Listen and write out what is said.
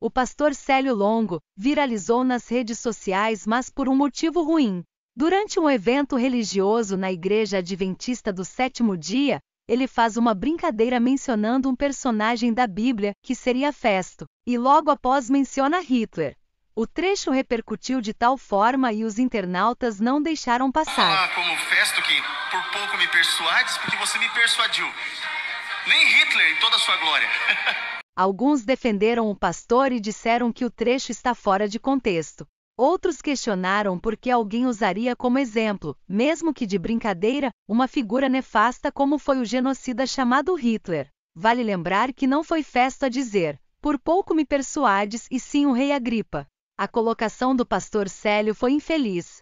O pastor Célio Longo viralizou nas redes sociais, mas por um motivo ruim. Durante um evento religioso na Igreja Adventista do Sétimo Dia, ele faz uma brincadeira mencionando um personagem da Bíblia, que seria Festo, e logo após menciona Hitler. O trecho repercutiu de tal forma e os internautas não deixaram passar. Ah, como Festo que por pouco me persuades, porque você me persuadiu. Nem Hitler em toda a sua glória. Alguns defenderam o pastor e disseram que o trecho está fora de contexto. Outros questionaram por que alguém usaria como exemplo, mesmo que de brincadeira, uma figura nefasta como foi o genocida chamado Hitler. Vale lembrar que não foi Festo a dizer: Por pouco me persuades, e sim o rei Agripa. A colocação do pastor Célio foi infeliz.